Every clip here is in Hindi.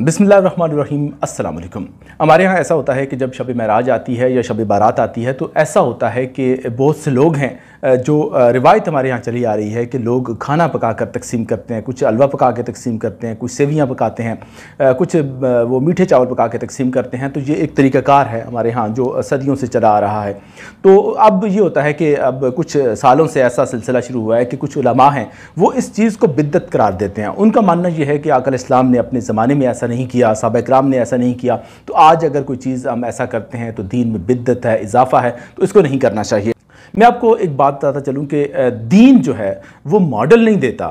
बिसमीम अल्लाम हमारे यहाँ ऐसा होता है कि जब शब महराज आती है या शब बारात आती है तो ऐसा होता है कि बहुत से लोग हैं जो रिवायत हमारे यहाँ चली आ रही है कि लोग खाना पका कर तकसीम करते हैं कुछ अलवा पका के तकसीम करते हैं कुछ सेवियाँ पकाते हैं कुछ वो मीठे चावल पका के तकसीम करते हैं तो ये एक तरीक़ाकार है हमारे यहाँ जो सदियों से चला आ रहा है तो अब ये होता है कि अब कुछ सालों से ऐसा सिलसिला शुरू हुआ है कि कुछ हैं वो इस चीज़ को बिद्दत करार देते हैं उनका मानना यह है कि आकल इस्लाम ने अपने ज़माने में ऐसा नहीं किया सबक इक्राम ने ऐसा नहीं किया तो आज अगर कोई चीज़ हम ऐसा करते हैं तो दीन में बिद्दत है इजाफा है तो इसको नहीं करना चाहिए मैं आपको एक बात बताता चलूँ कि दीन जो है वो मॉडल नहीं देता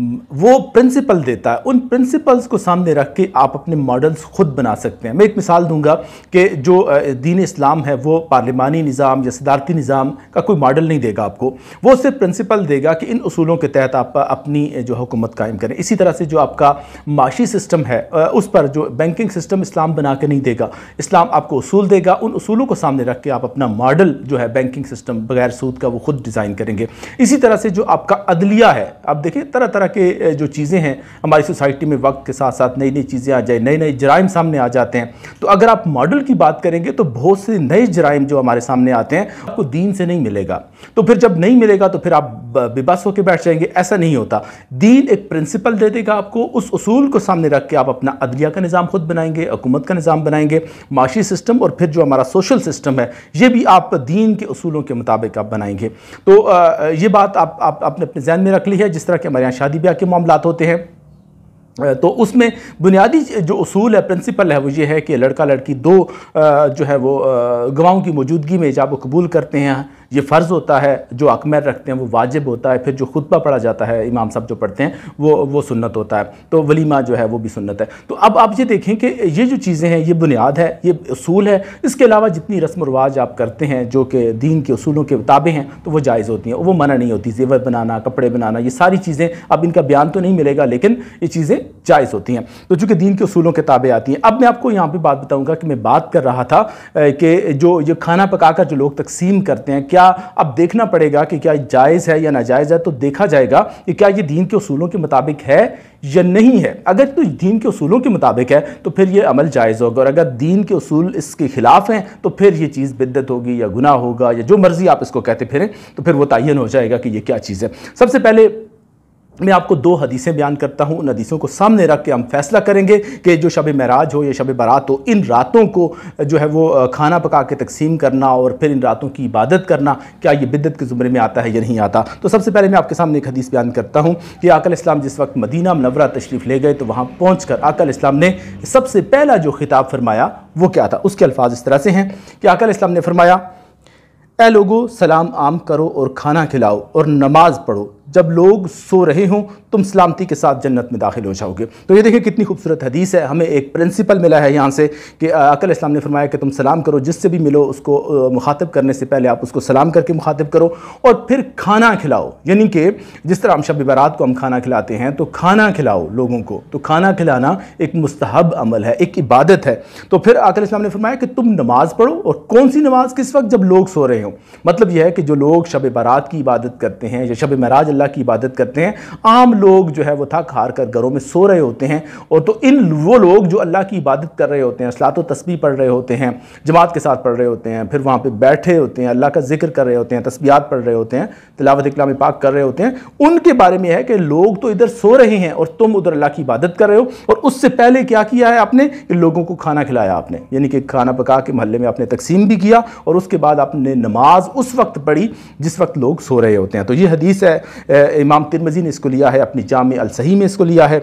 वो प्रिंसिपल देता है उन प्रिंसिपल्स को सामने रख के आप अपने मॉडल्स खुद बना सकते हैं मैं एक मिसाल दूंगा कि जो दीन इस्लाम है वो पार्लिमानी निज़ाम या सदारती निज़ाम का कोई मॉडल नहीं देगा आपको वो सिर्फ प्रिंसिपल देगा कि इन असूलों के तहत आप अपनी जो हुकूमत कायम करें इसी तरह से जो आपका माशी सिस्टम है उस पर जो बैंकिंग सिस्टम इस्लाम बना के नहीं देगा इस्लाम आपको असूल देगा उन असूलों को सामने रख के आप अपना मॉडल जो है बैंकिंग सिस्टम बगैर सूद का वो खुद डिज़ाइन करेंगे इसी तरह से जो आपका अदलिया है आप देखिए तरह तरह तरह के जो चीज़ें हैं हमारी सोसाइटी में वक्त के साथ साथ नई नई चीज़ें आ जाए नए नए जराइम सामने आ जाते हैं तो अगर आप मॉडल की बात करेंगे तो बहुत से नए जराइम जो हमारे सामने आते हैं आपको दीन से नहीं मिलेगा तो फिर जब नहीं मिलेगा तो फिर आप बेबस होकर बैठ जाएंगे ऐसा नहीं होता दीन एक प्रिंसिपल दे देगा आपको उस असूल को सामने रख के आप अपना अदलिया का निज़ाम खुद बनाएंगे हुकूमत का निज़ाम बनाएंगे माशी सिस्टम और फिर जो हमारा सोशल सिस्टम है ये भी आप दीन के असूलों के मुताबिक आप बनाएंगे तो ये बात आप, आप आपने अपने जहन में रख ली है जिस तरह के हमारे यहाँ शादी शादी ब्याह के मामला होते हैं तो उसमें बुनियादी जो असूल है प्रिंसिपल है वो ये है कि लड़का लड़की दो जो है वो गवाहों की मौजूदगी में वो कबूल करते हैं ये फ़र्ज़ होता है जो अकमर रखते हैं वो वाजिब होता है फिर जो खुतबा पढ़ा जाता है इमाम साहब जो पढ़ते हैं वो वो सुन्नत होता है तो वलीमा जो है वो भी सुन्नत है तो अब आप ये देखें कि ये जो चीज़ें हैं ये बुनियाद है ये असूल है इसके अलावा जितनी रस्म रवाज आप करते हैं जो कि दीन के असूलों के किताबें हैं तो वो जायज़ होती हैं वो मना नहीं होती जेवर बनाना कपड़े बनाना ये सारी चीज़ें अब इनका बयान तो नहीं मिलेगा लेकिन ये चीज़ें जायज़ होती हैं तो चूँकि दीन के असूलों के ताबे आती हैं अब मैं आपको यहाँ पर बात बताऊँगा कि मैं बात कर रहा था कि जो ये खाना पका जो लोग तकसीम करते हैं क्या अब देखना पड़ेगा कि क्या जायज़ है या नाजायज़ है तो देखा जाएगा कि क्या ये दीन के असूलों के मुताबिक है या नहीं है अगर तो दीन के असूलों के मुताबिक है तो फिर ये अमल जायज़ होगा और अगर दीन के असूल इसके खिलाफ हैं तो फिर ये चीज़ बिद्दत होगी या गुनाह होगा या जो मर्ज़ी आप इसको कहते फिरें तो फिर वो तयन हो जाएगा कि ये क्या चीज़ है सबसे पहले मैं आपको दो हदीसें बयान करता हूँ उन हदीसों को सामने रख के हम फैसला करेंगे कि जो शब महराज हो या शब बारात हो इन रातों को जो है वो खाना पका के तकसीम करना और फिर इन रातों की इबादत करना क्या ये बिदत के ज़ुमरे में आता है या नहीं आता तो सबसे पहले मैं आपके सामने एक हदीस बयान करता हूँ कि आकल इस्लाम जिस वक्त मदीना मनवरा तशरीफ़ ले गए तो वहाँ पहुँच कर आकल इस्लाम ने सबसे पहला जो खिताब फरमाया वो क्या था उसके अल्फाज इस तरह से हैं कि आकल इस्लाम ने फरमाया ए लोगो सलाम आम करो और खाना खिलाओ और नमाज़ पढ़ो जब लोग सो रहे हों तुम सलामती के साथ जन्नत में दाखिल हो जाओगे तो ये देखिए कितनी खूबसूरत हदीस है हमें एक प्रिंसिपल मिला है यहाँ से कि अकल इस्लाम ने फरमाया कि तुम सलाम करो जिससे भी मिलो उसको मुखातब करने से पहले आप उसको सलाम करके मुखातब करो और फिर खाना खिलाओ यानी कि जिस तरह हम शब बारात को हम खाना खिलाते हैं तो खाना खिलाओ लोगों को तो खाना खिलाना एक मस्तहब अमल है एक इबादत है तो फिर अकल इस्लाम ने फरमाया कि तुम नमाज़ पढ़ो और कौन सी नमाज़ किस वक्त जब लोग सो रहे हो मतलब यह है कि जो लोग शब बारात की इबादत करते हैं या शब महराज अल्लाह अल्लाह की इबादत करते हैं आम लोग जो है वो थक हार कर घरों में सो रहे होते हैं और तो इन वो लोग जो अल्लाह की इबादत कर रहे होते हैं असलात तस्बी पढ़ रहे होते हैं जमात के साथ पढ़ रहे होते हैं फिर वहाँ पर बैठे होते हैं अल्लाह का जिक्र कर रहे होते हैं तस्बियात पढ़ रहे होते हैं तिलावत इकलाम पाक कर रहे होते हैं उनके बारे में है कि लोग तो इधर सो रहे हैं और तुम उधर अल्लाह की इबादत कर रहे हो और उससे पहले क्या किया है आपने इन लोगों को खाना खिलाया आपने यानी कि खाना पका के महल्ले में आपने तकसीम भी किया और उसके बाद आपने नमाज उस वक्त पढ़ी जिस वक्त लोग सो रहे होते हैं तो ये हदीस है इमाम तिरमजी ने इसको लिया है अपनी जाम अलसही में इसको लिया है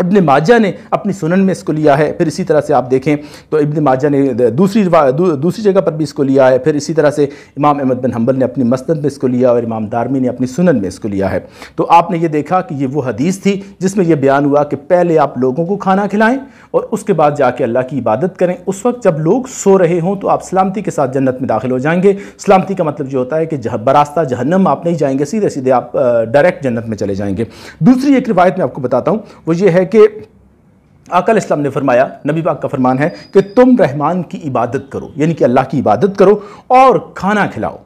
इब्न माजा ने अपनी सुनन में इसको लिया है फिर इसी तरह से आप देखें तो इब्न माजा ने दूसरी दू, दूसरी जगह पर भी इसको लिया है फिर इसी तरह से इमाम अहमद बिन हम्बल ने अपनी मसनद में इसको लिया और इमाम दारमी ने अपनी सुनन में इसको लिया है तो आपने ये देखा कि ये वो हदीस थी जिसमें यह बयान हुआ कि पहले आप लोगों को खाना खिलाएँ और उसके बाद जाके अल्लाह की इबादत करें उस वक्त जब लोग सो रहे हों तो आप सलामती के साथ जन्नत में दाखिल हो जाएंगे सलामती का मतलब जो होता है कि बरास्ता जहन्नम आप नहीं जाएंगे सीधे सीधे आप डायरेक्ट जन्नत में चले जाएंगे दूसरी एक रिवायत मैं आपको बताता हूँ वो ये है कि अकल इस्लाम ने फरमाया नबी पाक का फरमान है कि तुम रहमान की इबादत करो यानी कि अल्लाह की इबादत करो और खाना खिलाओ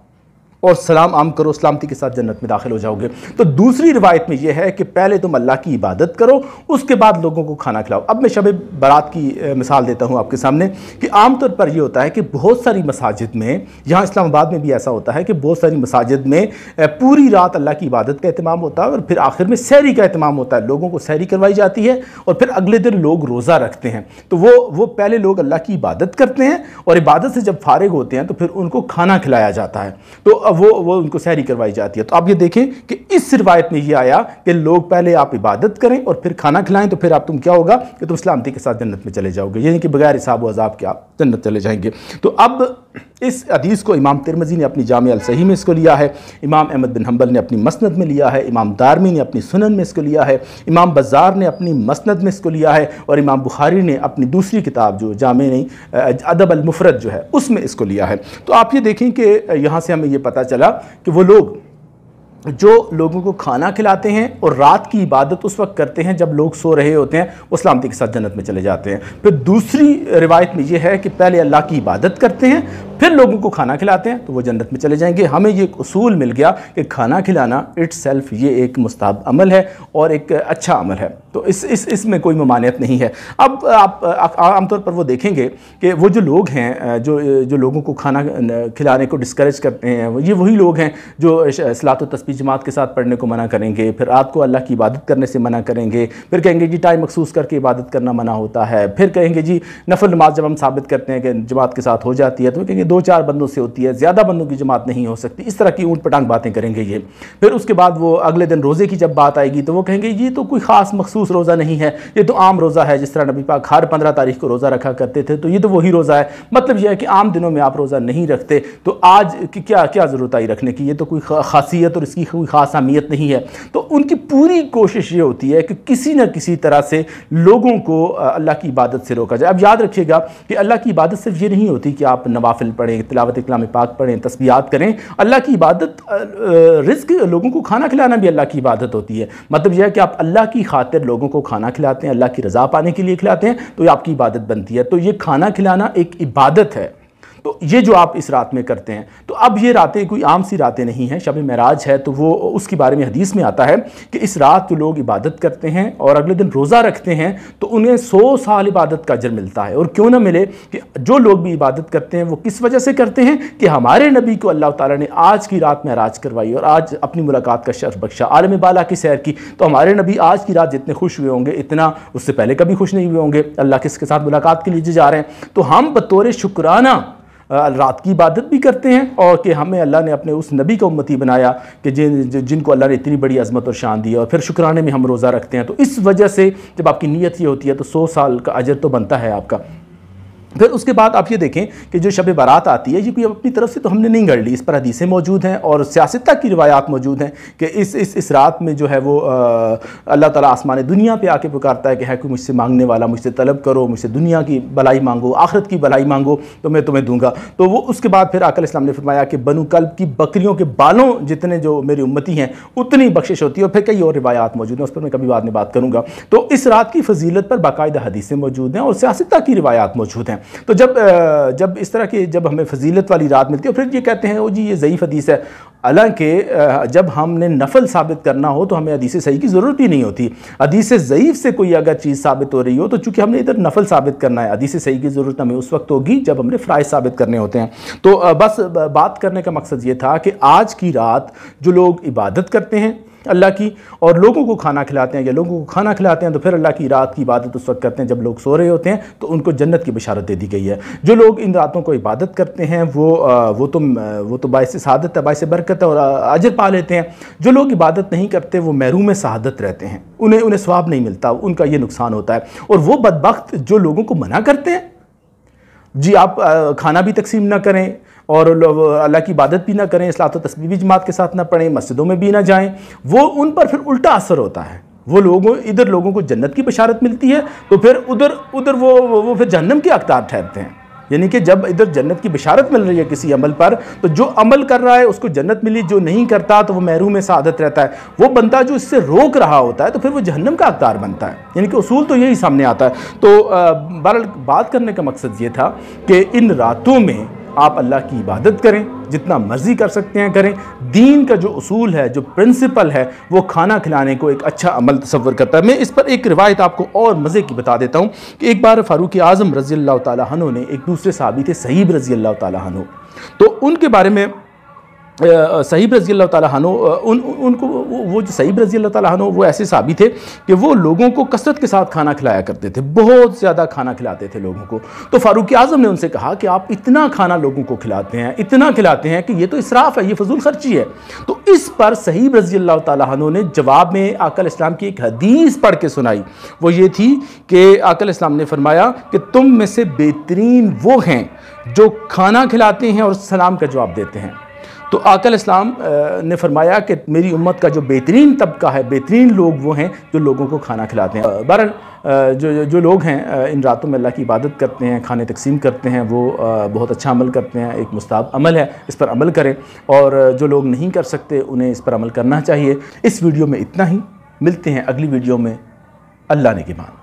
और सलाम आम करो सलामती के साथ जन्नत में दाखिल हो जाओगे तो दूसरी रिवायत में यह है कि पहले तुम अल्लाह की इबादत करो उसके बाद लोगों को खाना खिलाओ अब मैं शब बारात की मिसाल देता हूँ आपके सामने कि आमतौर पर यह होता है कि बहुत सारी मसाजिद में यहाँ इस्लामाबाद में भी ऐसा होता है कि बहुत सारी मसाजिद में पूरी रात अल्लाह की इबादत का अहतमाम होता है और फिर आखिर में सैरी का अहतमाम होता है लोगों को सैरी करवाई जाती है और फिर अगले दिन लोग रोज़ा रखते हैं तो वो वो पहले लोग अल्लाह की इबादत करते हैं और इबादत से जब फारग होते हैं तो फिर उनको खाना खिलाया जाता है तो वो वो उनको सहरी करवाई जाती है तो आप ये देखें कि इस रिवायत में ये आया कि लोग पहले आप इबादत करें और फिर खाना खिलाएं तो फिर आप तुम क्या होगा कि तुम सलामती के साथ जन्नत में चले जाओगे यानी कि बगैर हिसाब व अजाब के आप जन्नत चले जाएंगे तो अब इस अदीस को इमाम तिरमजी ने अपनी जाम सही में इसको लिया है इमाम अहमद बिन हम्बल ने अपनी मसंद में लिया है इमाम दारमी ने अपनी सुनन में इसको लिया है इमाम बाजार ने अपनी मसंद में इसको लिया है और इमाम बुखारी ने अपनी दूसरी किताब जो जाम नहीं अदब जो है उसमें इसको लिया है तो आप ये देखें कि यहाँ से हमें ये पता चला कि वो लोग जो लोगों को खाना खिलाते हैं और रात की इबादत उस वक्त करते हैं जब लोग सो रहे होते हैं वो सलामती के साथ जन्नत में चले जाते हैं फिर दूसरी रिवायत में ये है कि पहले अल्लाह की इबादत करते हैं फिर लोगों को खाना खिलाते हैं तो वो जन्नत में चले जाएंगे हमें ये असूल मिल गया कि खाना खिलाना इट सेल्फ ये एक मुस्ताब अमल है और एक अच्छा अमल है तो इस इस इसमें कोई ममानियत नहीं है अब आप आमतौर पर वो देखेंगे कि वो जो लोग हैं जो जो लोगों को खाना खिलाने को डिस्करेज करते हैं ये वही लोग हैं जो असलात तस्वीर जमात के साथ पढ़ने को मना करेंगे फिर रात को अल्लाह की इबादत करने से मना करेंगे फिर कहेंगे जी टाइम मखसूस करके इबादत करना मना होता है फिर कहेंगे जी नफल नमाज जब हम साबित करते हैं कि जमात के साथ हो जाती है तो कहेंगे दो चार बंदों से होती है ज़्यादा बंदों की जमात नहीं हो सकती इस तरह की ऊँट पटांग बातें करेंगे ये फिर उसके बाद वो अगले दिन रोज़े की जब बात आएगी तो वो कहेंगे ये तो कोई ख़ास मखसूस रोज़ा नहीं है ये तो आम रोज़ा है जिस तरह नबी पाक हर पंद्रह तारीख को रोज़ा रखा करते थे तो ये तो वही रोज़ा है मतलब यह है कि आम दिनों में आप रोज़ा नहीं रखते तो आज की क्या क्या ज़रूरत आई रखने की ये तो कोई खासियत और इसकी कोई ख़ास अहमियत नहीं है तो उनकी पूरी कोशिश ये होती है कि किसी न किसी तरह से लोगों को अल्लाह की इबादत से रोका जाए अब याद रखिएगा कि अल्लाह की इबादत सिर्फ ये नहीं होती कि आप नवाफिल पढ़ें तिलावत इकलाम पाक पढ़ें तस्बियात करें अल्लाह की इबादत रिस्क लोगों को खाना खिलाना भी अल्लाह की इबादत होती है मतलब यह है कि आप अल्लाह की खातिर लोगों को खाना खिलाते हैं अल्लाह की रज़ा पाने के लिए खिलाते हैं तो ये आपकी इबादत बनती है तो ये खाना खिलाना एक इबादत है तो ये जो आप इस रात में करते हैं तो अब ये रातें कोई आम सी रातें नहीं हैं शब महराज है तो वो उसके बारे में हदीस में आता है कि इस रात जो लोग इबादत करते हैं और अगले दिन रोज़ा रखते हैं तो उन्हें सौ साल इबादत का अजर मिलता है और क्यों ना मिले कि जो लोग भी इबादत करते हैं वो किस वजह से करते हैं कि हमारे नबी को अल्लाह ताली ने आज की रात महराज करवाई और आज अपनी मुलाकात का शर्फ बख्शा आलम बाला की सैर की तो हमारे नबी आज की रात जितने खुश हुए होंगे इतना उससे पहले कभी खुश नहीं हुए होंगे अल्लाह किसके साथ मुलाकात के लिए जा रहे हैं तो हम बतौर शुक्राना रात की इबादत भी करते हैं और कि हमें अल्लाह ने अपने उस नबी का उम्मती बनाया कि जिन जिनको अल्लाह ने इतनी बड़ी अजमत और शान दी और फिर शुक्राने में हम रोज़ा रखते हैं तो इस वजह से जब आपकी नीयत ये होती है तो सौ साल का अजर तो बनता है आपका फिर उसके बाद आप ये देखें कि जो शब बारात आती है ये कोई अपनी तरफ से तो हमने नहीं गढ़ ली इस पर हदीसें मौजूद हैं और सियासत की रवायात मौजूद हैं कि इस इस इस रात में जो है वो अल्लाह ताला आसमान दुनिया पे आके पुकारता है कि है कोई मुझसे मांगने वाला मुझसे तलब करो मुझसे दुनिया की भलाई मांगो आखरत की भलाई मांगो तो मैं तुम्हें दूंगा तो वो उसके बाद फिर आकल इस्लाम ने फरमाया कि बनु कल्ब की बकरियों के बालों जितने जो मेरी उम्मती हैं उतनी बख्शिश होती है और फिर कई और रवायात मौजूद हैं उस पर मैं कभी बाद में बात करूँगा तो इस रात की फजीलत पर बाकायदा हदीसें मौजूद हैं और सियासत की रवायात मौजूद हैं हैं तो जब जब इस तरह की जब हमें फजीलत वाली रात मिलती है फिर ये कहते हैं वो जी ये ज़यीफ़ हदीस है हालांकि जब हमने नफल साबित करना हो तो हमें हदीस सही की ज़रूरत ही नहीं होती हदीस ज़यीफ़ से कोई अगर चीज़ साबित हो रही हो तो चूँकि हमने इधर नफल साबित करना है हदीस सही की ज़रूरत हमें उस वक्त होगी जब हमने फ़्राइज साबित करने होते हैं तो बस बात करने का मकसद ये था कि आज की रात जो लोग इबादत करते हैं अल्लाह की और लोगों को खाना खिलाते हैं या लोगों को खाना खिलाते हैं तो फिर अल्लाह की रात की इबादत उस वक्त करते हैं जब लोग सो रहे होते हैं तो उनको जन्नत की बशारत दे दी गई है जो लोग इन रातों को इबादत करते हैं वो आ, वो तो वो तो बायस शहादत है बायस बरकत है और अजर पा लेते हैं जो लोग इबादत नहीं करते वो महरूम शहादत रहते हैं उन्हें उन्हें स्वाब नहीं मिलता उनका ये नुकसान होता है और वह बदबक जो लोगों को मना करते हैं जी आप खाना भी तकसीम ना करें और अल्लाह की इबादत भी ना करें असलात तस्वीर भी जमात के साथ ना पढ़ें मस्जिदों में भी ना जाएँ वो उन पर फिर उल्टा असर होता है वो लोगों इधर लोगों को जन्नत की बशारत मिलती है तो फिर उधर उधर वो वो फिर जहन्नम के अख्तार ठहरते हैं यानी कि जब इधर जन्नत की बशारत मिल रही है किसी अमल पर तो जो अमल कर रहा है उसको जन्नत मिली जो नहीं करता तो वो महरूम सदत रहता है वो बनता जो इससे रोक रहा होता है तो फिर वो जहन्नम का अखदार बनता है यानी कि उसूल तो यही सामने आता है तो बहर बात करने का मकसद ये था कि इन रातों में आप अल्लाह की इबादत करें जितना मर्ज़ी कर सकते हैं करें दीन का जो असूल है जो प्रिंसिपल है वो खाना खिलाने को एक अच्छा अमल तस्वर करता है मैं इस पर एक रिवायत आपको और मज़े की बता देता हूँ कि एक बार फ़ारूक आज़म रज़ी अल्लाह तु ने एक दूसरे साबित सहीब रज़ी अल्लाह तु तो उनके बारे में सहीब रजी अल्लाह तु उन उनको वो जो सहीब रजी अल्लाह तु वो ऐसे साबित थे कि वो लोगों को कसरत के साथ खाना खिलाया करते थे बहुत ज़्यादा खाना खिलाते थे लोगों को तो फ़ारूक आज़म ने उनसे कहा कि आप इतना खाना लोगों को खिलाते हैं इतना खिलाते हैं कि ये तो इसराफ है ये फजूल खर्ची है तो इस पर सहीब रजी अल्लाह तु ने जवाब में आकल इस्लाम की एक हदीस पढ़ के सुनाई वो ये थी कि आकल इस्लाम ने फरमाया कि तुम में से बेहतरीन वो हैं जो खाना खिलाते हैं और सलाम का जवाब देते हैं तो आकल इस्लाम ने फरमाया कि मेरी उम्मत का जो बेहतरीन तबका है बेहतरीन लोग वो हैं जो लोगों को खाना खिलाते हैं बहर जो जो लोग हैं इन रातों में अल्लाह की इबादत करते हैं खाने तकसीम करते हैं वो बहुत अच्छा अमल करते हैं एक मुस्ताब अमल है इस पर अमल करें और जो लोग नहीं कर सकते उन्हें इस पर अमल करना चाहिए इस वीडियो में इतना ही मिलते हैं अगली वीडियो में अल्लाह ने की मान